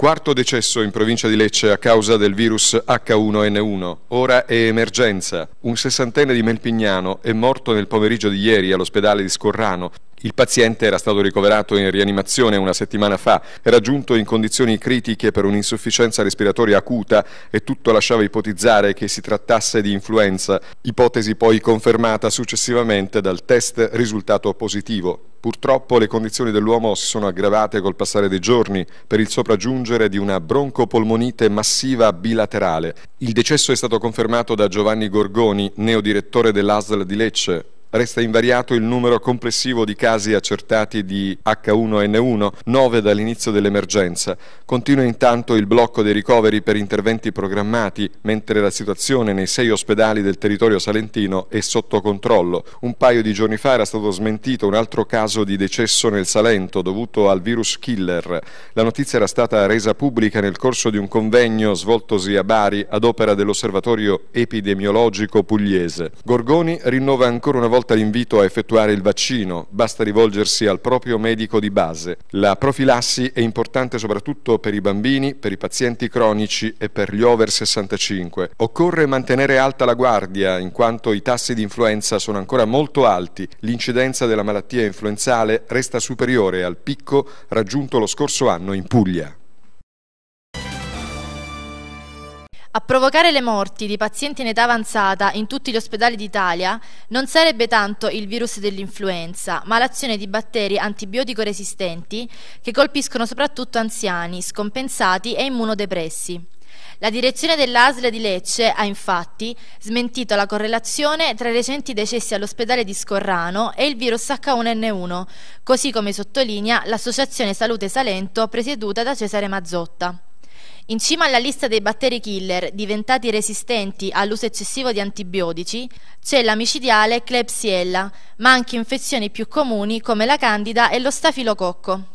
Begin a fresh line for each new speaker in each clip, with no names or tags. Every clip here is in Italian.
Quarto decesso in provincia di Lecce a causa del virus H1N1. Ora è emergenza. Un sessantenne di Melpignano è morto nel pomeriggio di ieri all'ospedale di Scorrano il paziente era stato ricoverato in rianimazione una settimana fa, era giunto in condizioni critiche per un'insufficienza respiratoria acuta e tutto lasciava ipotizzare che si trattasse di influenza, ipotesi poi confermata successivamente dal test risultato positivo. Purtroppo le condizioni dell'uomo si sono aggravate col passare dei giorni per il sopraggiungere di una broncopolmonite massiva bilaterale. Il decesso è stato confermato da Giovanni Gorgoni, neodirettore dell'ASL di Lecce, Resta invariato il numero complessivo di casi accertati di H1N1, 9 dall'inizio dell'emergenza. Continua intanto il blocco dei ricoveri per interventi programmati, mentre la situazione nei sei ospedali del territorio salentino è sotto controllo. Un paio di giorni fa era stato smentito un altro caso di decesso nel Salento dovuto al virus killer. La notizia era stata resa pubblica nel corso di un convegno svoltosi a Bari ad opera dell'Osservatorio epidemiologico pugliese. Gorgoni rinnova ancora una volta rivolta l'invito a effettuare il vaccino, basta rivolgersi al proprio medico di base. La profilassi è importante soprattutto per i bambini, per i pazienti cronici e per gli over 65. Occorre mantenere alta la guardia in quanto i tassi di influenza sono ancora molto alti, l'incidenza della malattia influenzale resta superiore al picco raggiunto lo scorso anno in Puglia.
A provocare le morti di pazienti in età avanzata in tutti gli ospedali d'Italia non sarebbe tanto il virus dell'influenza, ma l'azione di batteri antibiotico resistenti che colpiscono soprattutto anziani, scompensati e immunodepressi. La direzione dell'ASL di Lecce ha infatti smentito la correlazione tra i recenti decessi all'ospedale di Scorrano e il virus H1N1, così come sottolinea l'Associazione Salute Salento presieduta da Cesare Mazzotta. In cima alla lista dei batteri killer diventati resistenti all'uso eccessivo di antibiotici c'è la micidiale Klebsiella, ma anche infezioni più comuni come la candida e lo stafilococco.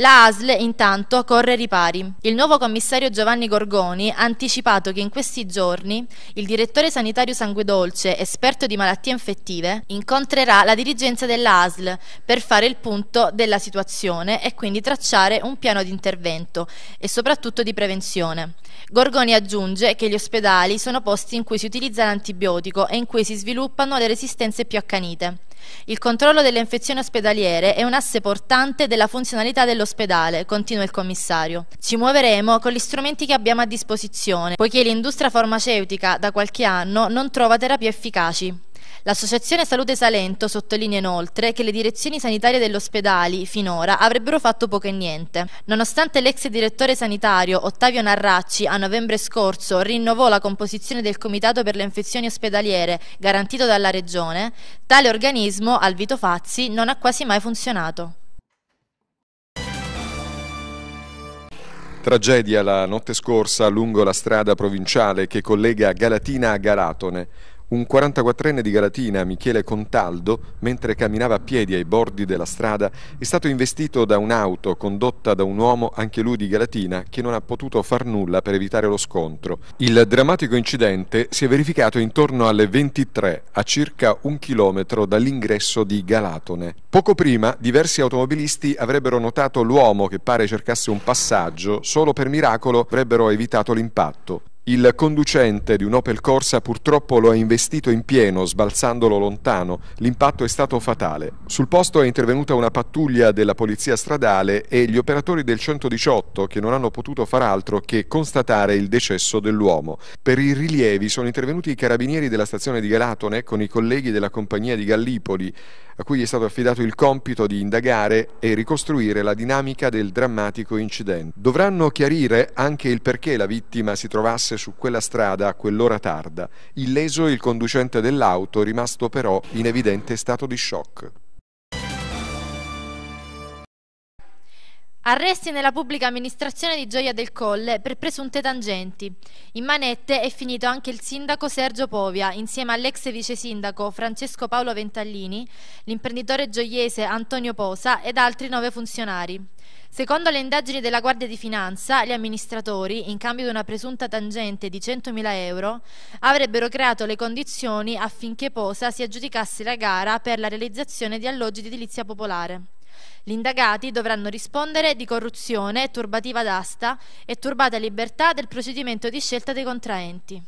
La ASL intanto corre ripari. Il nuovo commissario Giovanni Gorgoni ha anticipato che in questi giorni il direttore sanitario Sangue Dolce, esperto di malattie infettive, incontrerà la dirigenza della ASL per fare il punto della situazione e quindi tracciare un piano di intervento e soprattutto di prevenzione. Gorgoni aggiunge che gli ospedali sono posti in cui si utilizza l'antibiotico e in cui si sviluppano le resistenze più accanite. Il controllo delle infezioni ospedaliere è un asse portante della funzionalità dell'ospedale, continua il commissario. Ci muoveremo con gli strumenti che abbiamo a disposizione, poiché l'industria farmaceutica da qualche anno non trova terapie efficaci. L'Associazione Salute Salento sottolinea inoltre che le direzioni sanitarie degli ospedali finora avrebbero fatto poco e niente. Nonostante l'ex direttore sanitario Ottavio Narracci a novembre scorso rinnovò la composizione del Comitato per le infezioni ospedaliere garantito dalla Regione, tale organismo, al Vito Fazzi, non ha quasi mai funzionato.
Tragedia la notte scorsa lungo la strada provinciale che collega Galatina a Galatone. Un 44enne di Galatina, Michele Contaldo, mentre camminava a piedi ai bordi della strada, è stato investito da un'auto condotta da un uomo, anche lui di Galatina, che non ha potuto far nulla per evitare lo scontro. Il drammatico incidente si è verificato intorno alle 23, a circa un chilometro dall'ingresso di Galatone. Poco prima, diversi automobilisti avrebbero notato l'uomo che pare cercasse un passaggio, solo per miracolo avrebbero evitato l'impatto. Il conducente di un Opel Corsa purtroppo lo ha investito in pieno, sbalzandolo lontano. L'impatto è stato fatale. Sul posto è intervenuta una pattuglia della polizia stradale e gli operatori del 118 che non hanno potuto far altro che constatare il decesso dell'uomo. Per i rilievi sono intervenuti i carabinieri della stazione di Galatone con i colleghi della compagnia di Gallipoli a cui è stato affidato il compito di indagare e ricostruire la dinamica del drammatico incidente. Dovranno chiarire anche il perché la vittima si trovasse su quella strada a quell'ora tarda, illeso il conducente dell'auto rimasto però in evidente stato di shock.
Arresti nella pubblica amministrazione di Gioia del Colle per presunte tangenti. In manette è finito anche il sindaco Sergio Povia, insieme all'ex vice sindaco Francesco Paolo Ventallini, l'imprenditore gioiese Antonio Posa ed altri nove funzionari. Secondo le indagini della Guardia di Finanza, gli amministratori, in cambio di una presunta tangente di 100.000 euro, avrebbero creato le condizioni affinché Posa si aggiudicasse la gara per la realizzazione di alloggi di edilizia popolare. Gli indagati dovranno rispondere di corruzione, turbativa d'asta e turbata libertà del procedimento di scelta dei contraenti.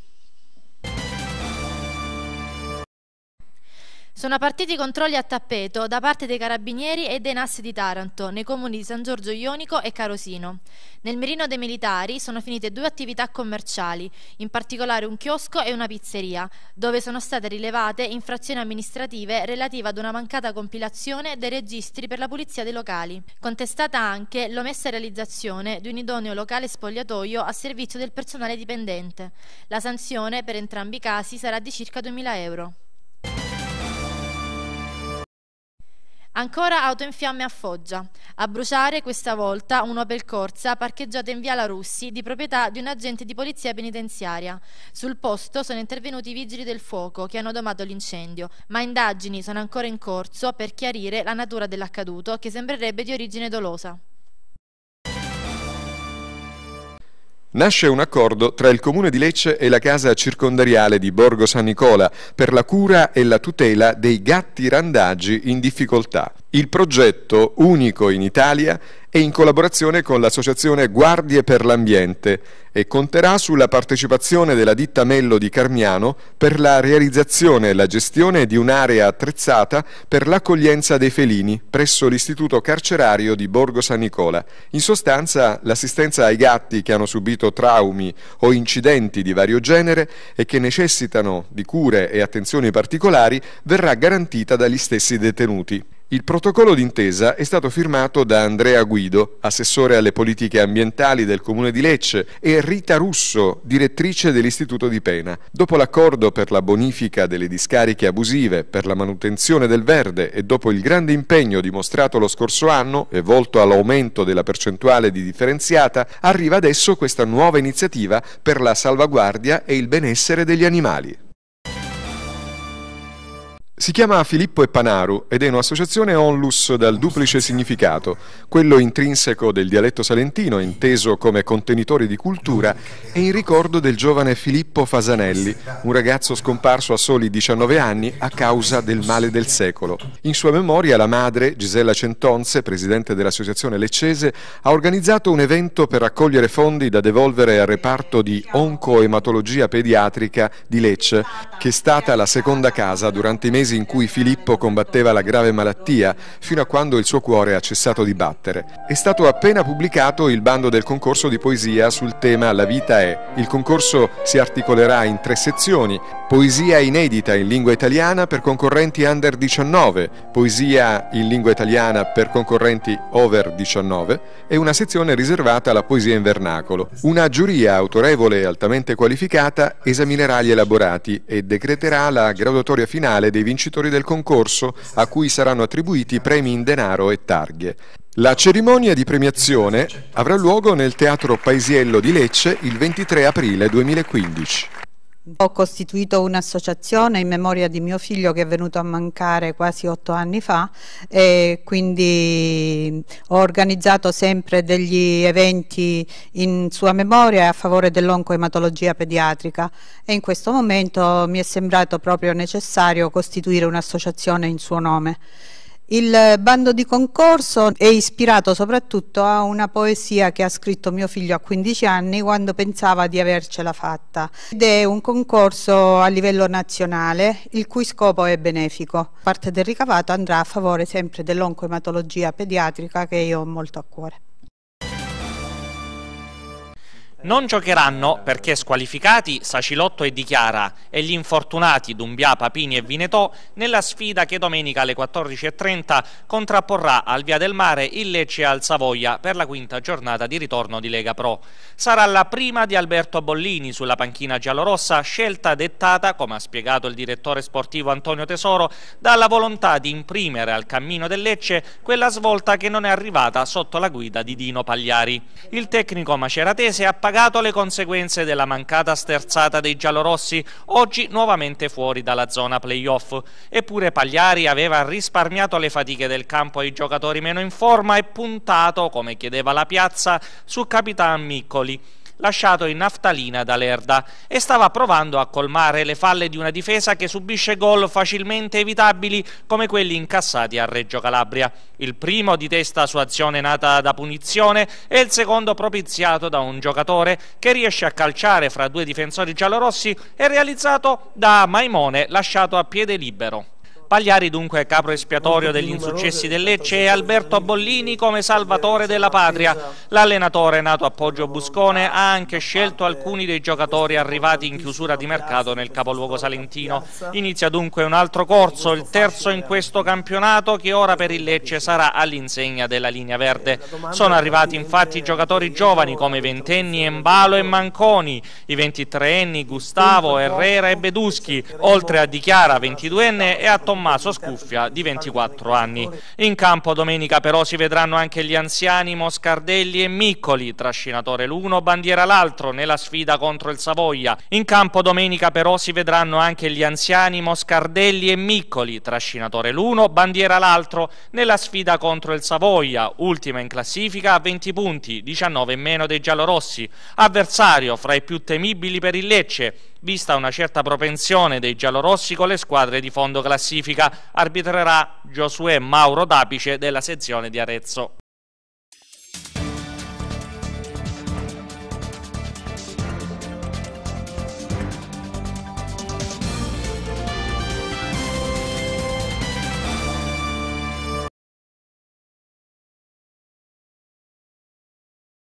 Sono partiti controlli a tappeto da parte dei carabinieri e dei NAS di Taranto, nei comuni di San Giorgio Ionico e Carosino. Nel mirino dei militari sono finite due attività commerciali, in particolare un chiosco e una pizzeria, dove sono state rilevate infrazioni amministrative relative ad una mancata compilazione dei registri per la pulizia dei locali. Contestata anche l'omessa realizzazione di un idoneo locale spogliatoio a servizio del personale dipendente. La sanzione per entrambi i casi sarà di circa 2.000 euro. Ancora auto in fiamme a Foggia. A bruciare questa volta un'Opel Corsa parcheggiata in via La Russi di proprietà di un agente di polizia penitenziaria. Sul posto sono intervenuti i vigili del fuoco che hanno domato l'incendio, ma indagini sono ancora in corso per chiarire la natura dell'accaduto che sembrerebbe di origine dolosa.
Nasce un accordo tra il Comune di Lecce e la Casa Circondariale di Borgo San Nicola per la cura e la tutela dei gatti randaggi in difficoltà. Il progetto, unico in Italia, e in collaborazione con l'associazione Guardie per l'Ambiente e conterà sulla partecipazione della ditta Mello di Carmiano per la realizzazione e la gestione di un'area attrezzata per l'accoglienza dei felini presso l'istituto carcerario di Borgo San Nicola. In sostanza l'assistenza ai gatti che hanno subito traumi o incidenti di vario genere e che necessitano di cure e attenzioni particolari verrà garantita dagli stessi detenuti. Il protocollo d'intesa è stato firmato da Andrea Guido, assessore alle politiche ambientali del Comune di Lecce, e Rita Russo, direttrice dell'Istituto di Pena. Dopo l'accordo per la bonifica delle discariche abusive, per la manutenzione del verde e dopo il grande impegno dimostrato lo scorso anno e volto all'aumento della percentuale di differenziata, arriva adesso questa nuova iniziativa per la salvaguardia e il benessere degli animali. Si chiama Filippo Epanaru ed è un'associazione onlus dal duplice significato, quello intrinseco del dialetto salentino inteso come contenitore di cultura e in ricordo del giovane Filippo Fasanelli, un ragazzo scomparso a soli 19 anni a causa del male del secolo. In sua memoria la madre, Gisella Centonze, presidente dell'associazione leccese, ha organizzato un evento per raccogliere fondi da devolvere al reparto di oncoematologia pediatrica di Lecce, che è stata la seconda casa durante i mesi mesi in cui Filippo combatteva la grave malattia, fino a quando il suo cuore ha cessato di battere. È stato appena pubblicato il bando del concorso di poesia sul tema La vita è. Il concorso si articolerà in tre sezioni: poesia inedita in lingua italiana per concorrenti under 19, poesia in lingua italiana per concorrenti over 19 e una sezione riservata alla poesia in vernacolo. Una giuria autorevole e altamente qualificata esaminerà gli elaborati e decreterà la graduatoria finale dei vincitori vincitori del concorso, a cui saranno attribuiti premi in denaro e targhe. La cerimonia di premiazione avrà luogo nel Teatro Paisiello di Lecce il 23 aprile 2015.
Ho costituito un'associazione in memoria di mio figlio che è venuto a mancare quasi otto anni fa e quindi ho organizzato sempre degli eventi in sua memoria a favore dell'oncoematologia pediatrica e in questo momento mi è sembrato proprio necessario costituire un'associazione in suo nome. Il bando di concorso è ispirato soprattutto a una poesia che ha scritto mio figlio a 15 anni quando pensava di avercela fatta ed è un concorso a livello nazionale il cui scopo è benefico. Parte del ricavato andrà a favore sempre dell'oncoematologia pediatrica che io ho molto a cuore.
Non giocheranno, perché squalificati, Sacilotto e Di Chiara e gli infortunati Dumbia, Papini e Vinetò nella sfida che domenica alle 14.30 contrapporrà al Via del Mare il Lecce al Savoia per la quinta giornata di ritorno di Lega Pro. Sarà la prima di Alberto Bollini sulla panchina giallorossa, scelta dettata, come ha spiegato il direttore sportivo Antonio Tesoro, dalla volontà di imprimere al cammino del Lecce quella svolta che non è arrivata sotto la guida di Dino Pagliari. Il tecnico maceratese ha pagato pagato le conseguenze della mancata sterzata dei giallorossi, oggi nuovamente fuori dalla zona playoff. Eppure Pagliari aveva risparmiato le fatiche del campo ai giocatori meno in forma e puntato, come chiedeva la piazza, su Capitan Miccoli lasciato in naftalina da Lerda e stava provando a colmare le falle di una difesa che subisce gol facilmente evitabili come quelli incassati a Reggio Calabria. Il primo di testa su azione nata da punizione e il secondo propiziato da un giocatore che riesce a calciare fra due difensori giallorossi e realizzato da Maimone lasciato a piede libero. Pagliari dunque capro espiatorio degli insuccessi del Lecce e Alberto Bollini come salvatore della patria. L'allenatore nato a Poggio Buscone ha anche scelto alcuni dei giocatori arrivati in chiusura di mercato nel capoluogo salentino. Inizia dunque un altro corso, il terzo in questo campionato che ora per il Lecce sarà all'insegna della linea verde. Sono arrivati infatti giocatori giovani come ventenni Embalo e Manconi, i 23enni Gustavo, Herrera e Beduschi, oltre a Dichiara, 22enne e a Tommaso Tommaso Scuffia di 24 anni. In campo domenica però si vedranno anche gli anziani Moscardelli e Miccoli, trascinatore l'uno, bandiera l'altro nella sfida contro il Savoia. In campo domenica però si vedranno anche gli anziani Moscardelli e Miccoli, trascinatore l'uno, bandiera l'altro nella sfida contro il Savoia, ultima in classifica a 20 punti, 19 in meno dei giallorossi, avversario fra i più temibili per il Lecce vista una certa propensione dei giallorossi con le squadre di fondo classifica. Arbitrerà Giosuè Mauro Dapice della sezione di Arezzo.